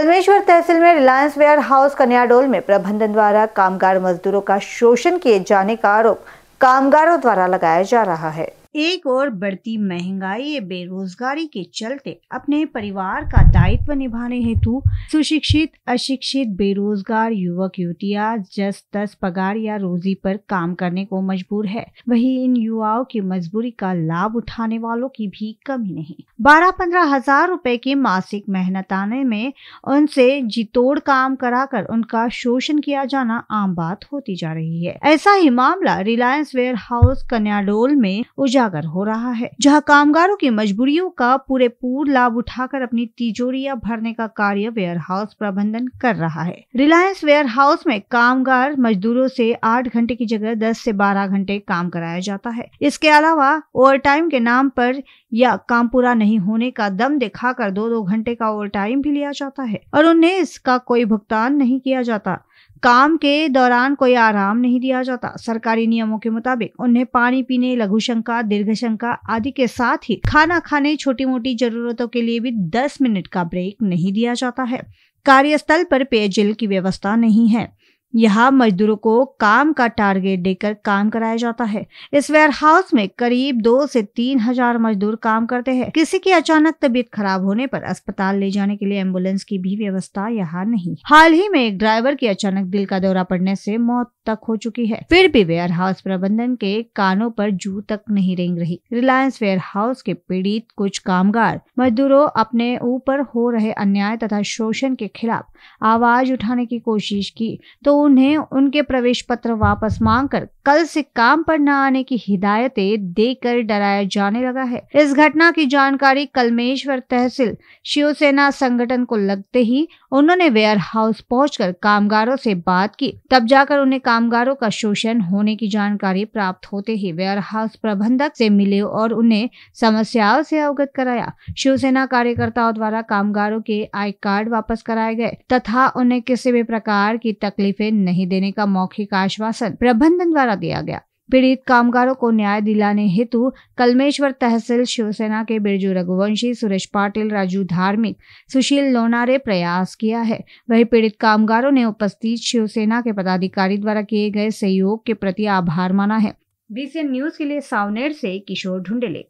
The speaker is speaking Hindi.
कलमेश्वर तहसील में रिलायंस वेयर हाउस कन्याडोल में प्रबंधन द्वारा कामगार मजदूरों का शोषण किए जाने का आरोप कामगारों द्वारा लगाया जा रहा है एक और बढ़ती महंगाई या बेरोजगारी के चलते अपने परिवार का दायित्व निभाने हेतु सुशिक्षित अशिक्षित बेरोजगार युवक युवतियां जस दस पगार या रोजी पर काम करने को मजबूर है वही इन युवाओं की मजबूरी का लाभ उठाने वालों की भी कमी नहीं बारह पंद्रह हजार रूपए के मासिक मेहनताने में उनसे जितोड़ काम कराकर उनका शोषण किया जाना आम बात होती जा रही है ऐसा ही मामला रिलायंस वेयर हाउस कन्याडोल में उजा उजागर हो रहा है जहां कामगारों की मजबूरियों का पूरे पूर लाभ उठाकर अपनी तिजोरिया भरने का कार्य वेयर हाउस प्रबंधन कर रहा है रिलायंस वेयर हाउस में कामगार मजदूरों से आठ घंटे की जगह दस से बारह घंटे काम कराया जाता है इसके अलावा ओवर टाइम के नाम पर या काम पूरा नहीं होने का दम दिखाकर दो दो घंटे का ओवर टाइम भी लिया जाता है और उन्हें इसका कोई भुगतान नहीं किया जाता काम के दौरान कोई आराम नहीं दिया जाता सरकारी नियमों के मुताबिक उन्हें पानी पीने लघु शंका दीर्घ शंका आदि के साथ ही खाना खाने छोटी मोटी जरूरतों के लिए भी 10 मिनट का ब्रेक नहीं दिया जाता है कार्यस्थल पर पेयजल की व्यवस्था नहीं है यहाँ मजदूरों को काम का टारगेट देकर काम कराया जाता है इस वेयर हाउस में करीब दो से तीन हजार मजदूर काम करते हैं किसी की अचानक तबीयत खराब होने पर अस्पताल ले जाने के लिए एम्बुलेंस की भी व्यवस्था यहाँ नहीं हाल ही में एक ड्राइवर की अचानक दिल का दौरा पड़ने से मौत तक हो चुकी है फिर भी वेयर हाउस प्रबंधन के कानों पर जू तक नहीं रेंग रही रिलायंस वेयर हाउस के पीड़ित कुछ कामगार मजदूरों अपने ऊपर हो रहे अन्याय तथा शोषण के खिलाफ आवाज उठाने की कोशिश की तो उन्हें उनके प्रवेश पत्र वापस मांग कर कल से काम पर न आने की हिदायतें देकर डराया जाने लगा है इस घटना की जानकारी कलमेश्वर तहसील शिवसेना संगठन को लगते ही उन्होंने वेयर हाउस पहुँच कामगारों से बात की तब जाकर उन्हें काम कामगारों का शोषण होने की जानकारी प्राप्त होते ही वेयरहाउस प्रबंधक से मिले और उन्हें समस्याओं से अवगत कराया शिवसेना कार्यकर्ताओं द्वारा कामगारों के आई कार्ड वापस कराए गए तथा उन्हें किसी भी प्रकार की तकलीफें नहीं देने का मौखिक आश्वासन प्रबंधन द्वारा दिया गया पीड़ित कामगारों को न्याय दिलाने हेतु कलमेश्वर तहसील शिवसेना के बिरजू रघुवंशी सुरेश पाटिल राजू धार्मिक सुशील लोनारे प्रयास किया है वही पीड़ित कामगारों ने उपस्थित शिवसेना के पदाधिकारी द्वारा किए गए सहयोग के प्रति आभार माना है बीसीएन न्यूज के लिए सावनेर से किशोर ढुंडेले